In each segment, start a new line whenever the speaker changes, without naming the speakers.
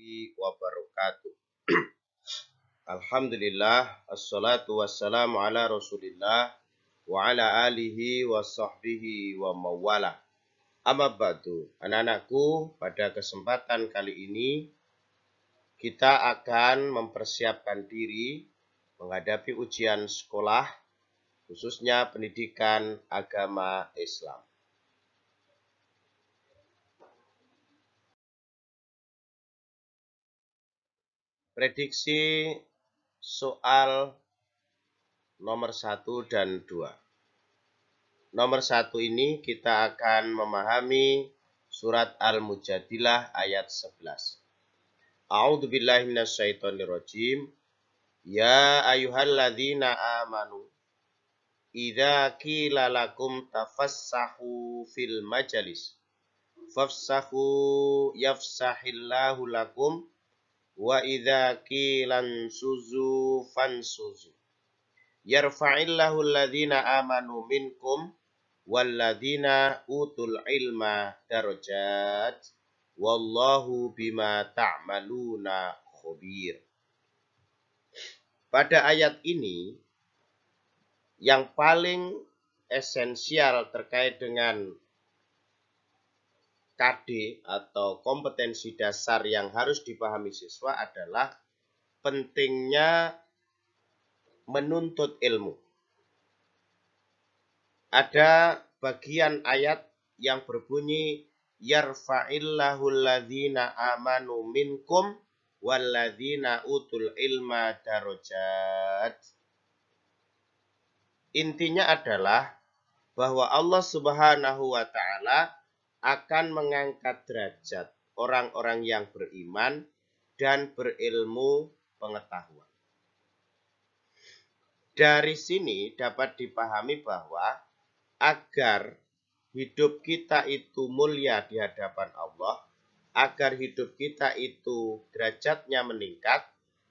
warahmatullahi wabarakatuh. Alhamdulillah, assalatu wassalamu ala rasulillah wa ala alihi wa sahbihi wa mawala. Amma ba'du, anak-anakku pada kesempatan kali ini kita akan mempersiapkan diri menghadapi ujian sekolah khususnya pendidikan agama Islam. Prediksi soal nomor 1 dan 2. Nomor 1 ini kita akan memahami surat Al-Mujadilah ayat 11. A'udzu billahi minasyaitonir rajim. Ya ayyuhalladzina amanu idza qila lakum tafassahu fil majalis fafsahu yafsahillahu lakum Wa idza qilan suzu fansuzu. Yarfa'illahu alladhina amanu minkum walladhina utul ilma darajat. Wallahu bima ta'maluna khabir Pada ayat ini, yang paling esensial terkait dengan KD atau kompetensi dasar yang harus dipahami siswa adalah pentingnya menuntut ilmu. Ada bagian ayat yang berbunyi yarfa'illahu amanu minkum walladzina utul ilma darajat. Intinya adalah bahwa Allah Subhanahu wa taala akan mengangkat derajat orang-orang yang beriman dan berilmu pengetahuan. Dari sini dapat dipahami bahwa agar hidup kita itu mulia di hadapan Allah, agar hidup kita itu derajatnya meningkat,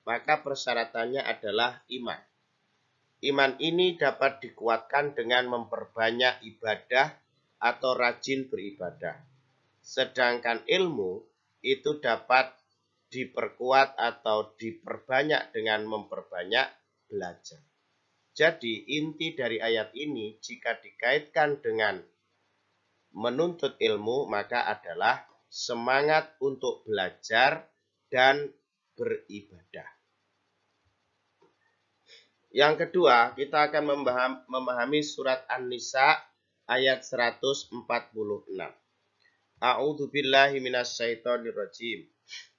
maka persyaratannya adalah iman. Iman ini dapat dikuatkan dengan memperbanyak ibadah atau rajin beribadah. Sedangkan ilmu itu dapat diperkuat atau diperbanyak dengan memperbanyak belajar. Jadi inti dari ayat ini jika dikaitkan dengan menuntut ilmu maka adalah semangat untuk belajar dan beribadah. Yang kedua, kita akan memahami surat An-Nisa ayat 146. A'udzu billahi minas syaitonir rajim.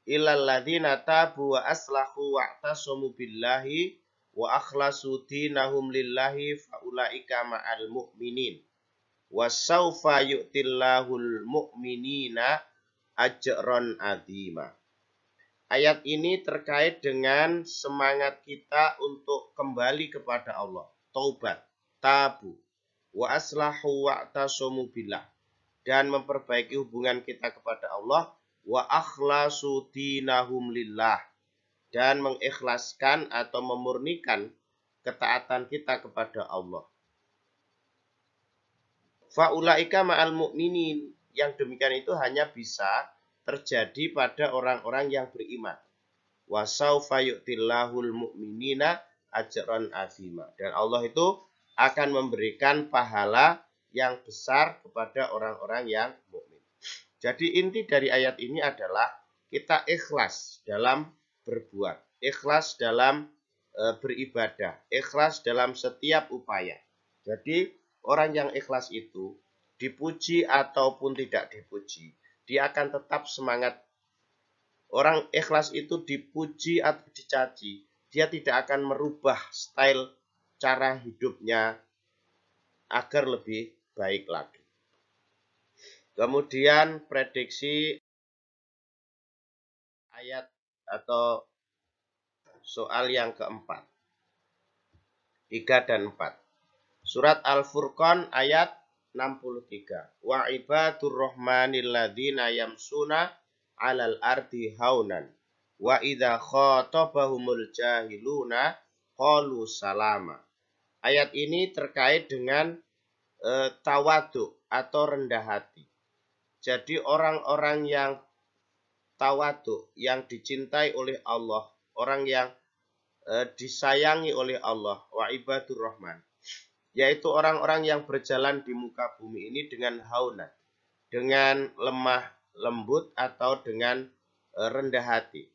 Illal ladzina tabu wa aslahu tasamu billahi wa akhlasu dinahum lillahi faulaika ma'al mu'minin. Wasaufa yu'tillahul mu'minina ajron adzima. Ayat ini terkait dengan semangat kita untuk kembali kepada Allah. Taubat, tabu, wa aslahu tasumu billah dan memperbaiki hubungan kita kepada Allah wa akhlasu dinahum lillah dan mengikhlaskan atau memurnikan ketaatan kita kepada Allah. Faulaika ma'al mu'minin yang demikian itu hanya bisa terjadi pada orang-orang yang beriman. Wasaufa yu'tillahul mu'minina ajran azima. Dan Allah itu akan memberikan pahala yang besar kepada orang-orang yang mukmin. Jadi inti dari ayat ini adalah kita ikhlas dalam berbuat, ikhlas dalam e, beribadah, ikhlas dalam setiap upaya. Jadi orang yang ikhlas itu dipuji ataupun tidak dipuji, dia akan tetap semangat. Orang ikhlas itu dipuji atau dicaci, dia tidak akan merubah style cara hidupnya agar lebih baik lagi. Kemudian prediksi ayat atau soal yang keempat. 3 dan 4. Surat Al-Furqan ayat 63. Wa ibadur rahmanil ladzina yamsuna 'alal ardi haunan wa idza khatabahumul jahiluna qalu salama. Ayat ini terkait dengan e, eh, tawadu atau rendah hati. Jadi orang-orang yang tawadu, yang dicintai oleh Allah, orang yang e, disayangi oleh Allah, wa ibadur rahman, yaitu orang-orang yang berjalan di muka bumi ini dengan hauna, dengan lemah lembut atau dengan e, rendah hati.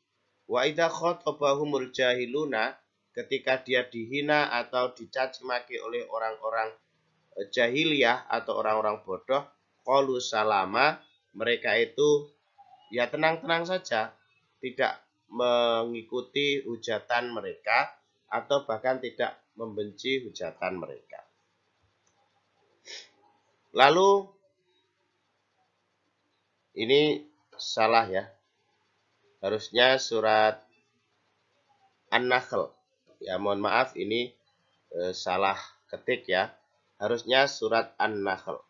Wa idza khotobahumul jahiluna ketika dia dihina atau dicaci maki oleh orang-orang e, jahiliyah atau orang-orang bodoh, kalu salama, mereka itu ya tenang-tenang saja, tidak mengikuti hujatan mereka atau bahkan tidak membenci hujatan mereka. Lalu ini salah ya. Harusnya surat An-Nahl ya mohon maaf ini e, salah ketik ya harusnya surat An-Nahl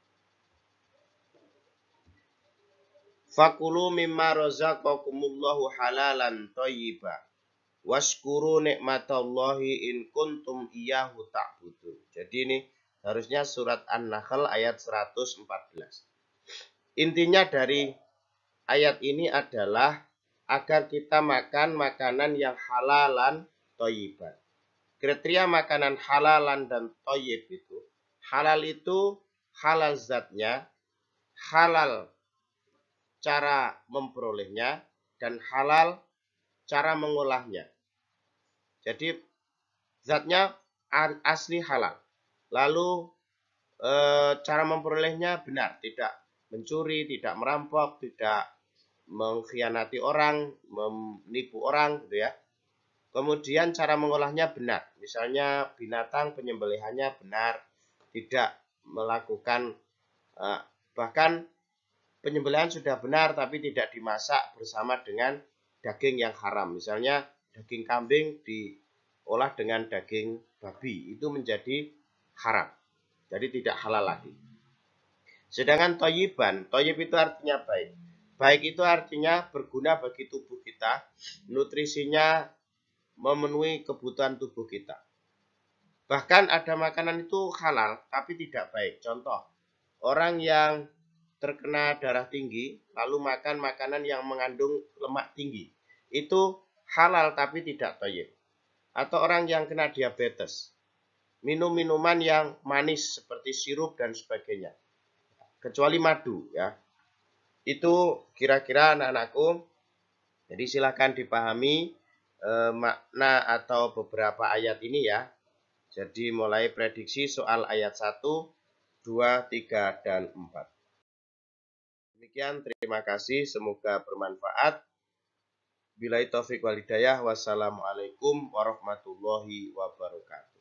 Fakulu mimma razaqakumullahu halalan thayyiba washkuru nikmatallahi in kuntum iyyahu ta'budun. Jadi ini harusnya surat An-Nahl ayat 114. Intinya dari ayat ini adalah agar kita makan makanan yang halalan toyiban kriteria makanan halalan dan toyib itu halal itu halal zatnya halal cara memperolehnya dan halal cara mengolahnya jadi zatnya asli halal lalu e, cara memperolehnya benar tidak mencuri tidak merampok tidak mengkhianati orang menipu orang gitu ya Kemudian cara mengolahnya benar. Misalnya binatang penyembelihannya benar, tidak melakukan eh, bahkan penyembelihan sudah benar tapi tidak dimasak bersama dengan daging yang haram. Misalnya daging kambing diolah dengan daging babi itu menjadi haram. Jadi tidak halal lagi. Sedangkan toyiban, toyib itu artinya baik. Baik itu artinya berguna bagi tubuh kita, nutrisinya memenuhi kebutuhan tubuh kita. Bahkan ada makanan itu halal tapi tidak baik. Contoh, orang yang terkena darah tinggi lalu makan makanan yang mengandung lemak tinggi. Itu halal tapi tidak toyib. Atau orang yang kena diabetes. Minum minuman yang manis seperti sirup dan sebagainya. Kecuali madu ya. Itu kira-kira anak-anakku. Jadi silahkan dipahami eh, makna atau beberapa ayat ini ya. Jadi mulai prediksi soal ayat 1, 2, 3, dan 4. Demikian, terima kasih. Semoga bermanfaat. Bila itu taufik walidayah, wassalamualaikum warahmatullahi wabarakatuh.